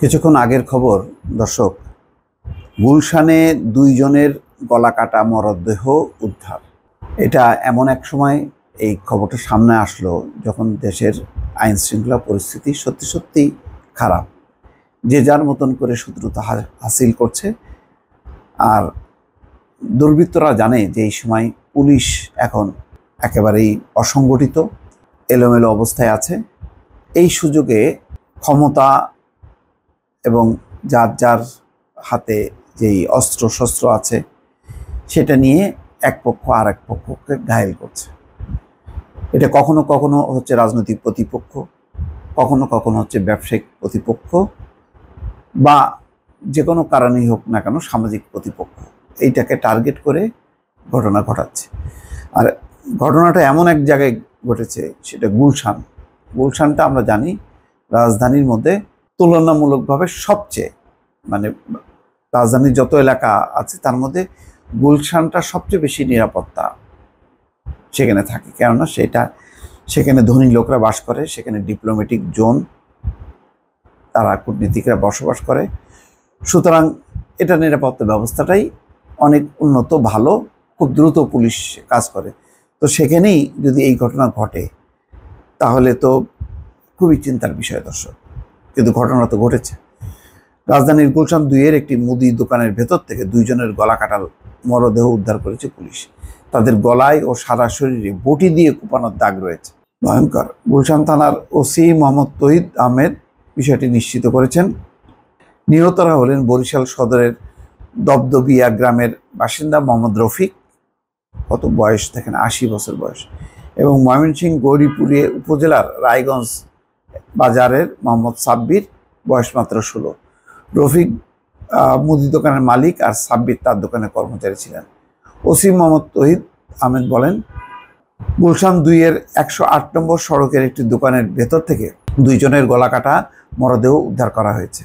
কিছুক্ষণ আগের খবর দর্শক গুলশানে দুইজনের গলা কাটা মরদেহ উদ্ধার এটা এমন এক সময় এই খবরটা সামনে আসলো যখন দেশের আইন শৃঙ্খলা পরিস্থিতি সত্যি সত্যি খারাপ যে যার মতন করে শত্রুতা হাসিল করছে আর দুর্বৃত্তরা জানে যে এই সময় পুলিশ এখন একেবারেই অসংগঠিত এলোমেলো অবস্থায় আছে এই সুযোগে ক্ষমতা এবং যার যার হাতে যেই অস্ত্র শস্ত্র আছে সেটা নিয়ে এক পক্ষ আর এক পক্ষকে ঘায়েল করছে এটা কখনো কখনো হচ্ছে রাজনৈতিক প্রতিপক্ষ কখনো কখনো হচ্ছে ব্যবসায়িক প্রতিপক্ষ বা যে কোনো কারণেই হোক না কেন সামাজিক প্রতিপক্ষ এইটাকে টার্গেট করে ঘটনা ঘটাচ্ছে আর ঘটনাটা এমন এক জায়গায় ঘটেছে সেটা গুলশান গুলশানটা আমরা জানি রাজধানীর মধ্যে তুলনামূলকভাবে সবচেয়ে মানে রাজধানীর যত এলাকা আছে তার মধ্যে গুলশানটা সবচেয়ে বেশি নিরাপত্তা সেখানে থাকে কেননা সেটা সেখানে ধনী লোকরা বাস করে সেখানে ডিপ্লোম্যাটিক জোন তারা কূটনীতিকরা বসবাস করে সুতরাং এটা নিরাপত্তা ব্যবস্থাটাই অনেক উন্নত ভালো খুব দ্রুত পুলিশ কাজ করে তো সেখানেই যদি এই ঘটনা ঘটে তাহলে তো খুবই চিন্তার বিষয় দর্শক কিন্তু ঘটনা তো ঘটেছে রাজধানীর গুলশান দুইয়ের একটি মুদি দোকানের ভেতর থেকে দুইজনের গলা কাটাল মরদেহ উদ্ধার করেছে পুলিশ তাদের গলায় ও সারা শরীরে বটি দিয়ে কোপানোর দাগ রয়েছে ভয়ঙ্কর গুলশান থানার ওসি মোহাম্মদ তহিদ আহমেদ বিষয়টি নিশ্চিত করেছেন নিহতরা হলেন বরিশাল সদরের দবদবিয়া গ্রামের বাসিন্দা মোহাম্মদ রফিক কত বয়স দেখেন আশি বছর বয়স এবং ময়মনসিংহ গৌরীপুরে উপজেলার রায়গঞ্জ বাজারের মোহাম্মদ সাব্বির বয়স মাত্র ষোলো রফিক মুদি দোকানের মালিক আর সাব্বির তার দোকানের কর্মচারী ছিলেন ওসি মোহাম্মদ তহিদ আহমেদ বলেন গুলশান দুইয়ের একশো আট নম্বর সড়কের একটি দোকানের ভেতর থেকে দুইজনের গলা কাটা মরদেহ উদ্ধার করা হয়েছে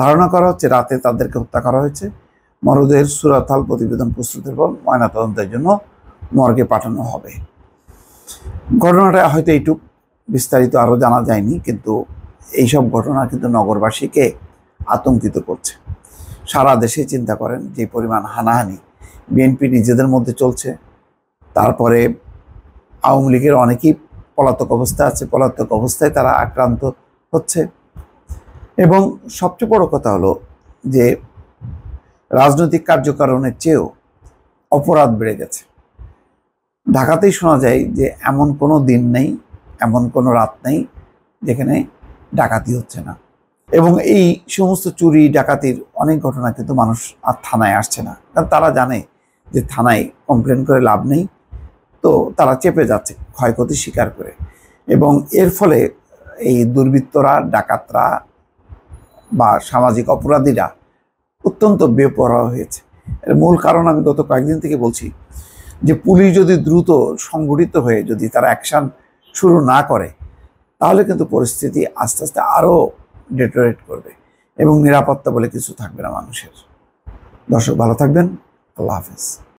ধারণা করা হচ্ছে রাতে তাদেরকে হত্যা করা হয়েছে মরদেহের সুরাতাল প্রতিবেদন প্রস্তুতের পর ময়নাতদন্তের জন্য মর্গে পাঠানো হবে ঘটনাটা হয়তো এইটুকু বিস্তারিত আরও জানা যায়নি কিন্তু এইসব ঘটনা কিন্তু নগরবাসীকে আতঙ্কিত করছে সারা দেশে চিন্তা করেন যে পরিমাণ হানাহানি বিএনপি নিজেদের মধ্যে চলছে তারপরে আওয়ামী লীগের অনেকেই পলাতক অবস্থা আছে পলাতক অবস্থায় তারা আক্রান্ত হচ্ছে এবং সবচেয়ে বড় কথা হলো যে রাজনৈতিক কার্যকারণের চেয়েও অপরাধ বেড়ে গেছে ঢাকাতেই শোনা যায় যে এমন কোনো দিন নেই এমন কোনো রাত নেই যেখানে ডাকাতি হচ্ছে না এবং এই সমস্ত চুরি ডাকাতির অনেক ঘটনা কিন্তু মানুষ আর থানায় আসছে না কারণ তারা জানে যে থানায় কমপ্লেন করে লাভ নেই তো তারা চেপে যাচ্ছে ক্ষয়ক্ষতি স্বীকার করে এবং এর ফলে এই দুর্বৃত্তরা ডাকাতরা বা সামাজিক অপরাধীরা অত্যন্ত বেপরা হয়েছে এর মূল কারণ আমি গত কয়েকদিন থেকে বলছি যে পুলিশ যদি দ্রুত সংগঠিত হয়ে যদি তারা অ্যাকশান শুরু না করে তাহলে কিন্তু পরিস্থিতি আস্তে আস্তে আরও ডেটোরেট করবে এবং নিরাপত্তা বলে কিছু থাকবে না মানুষের দর্শক ভালো থাকবেন আল্লাহ হাফিজ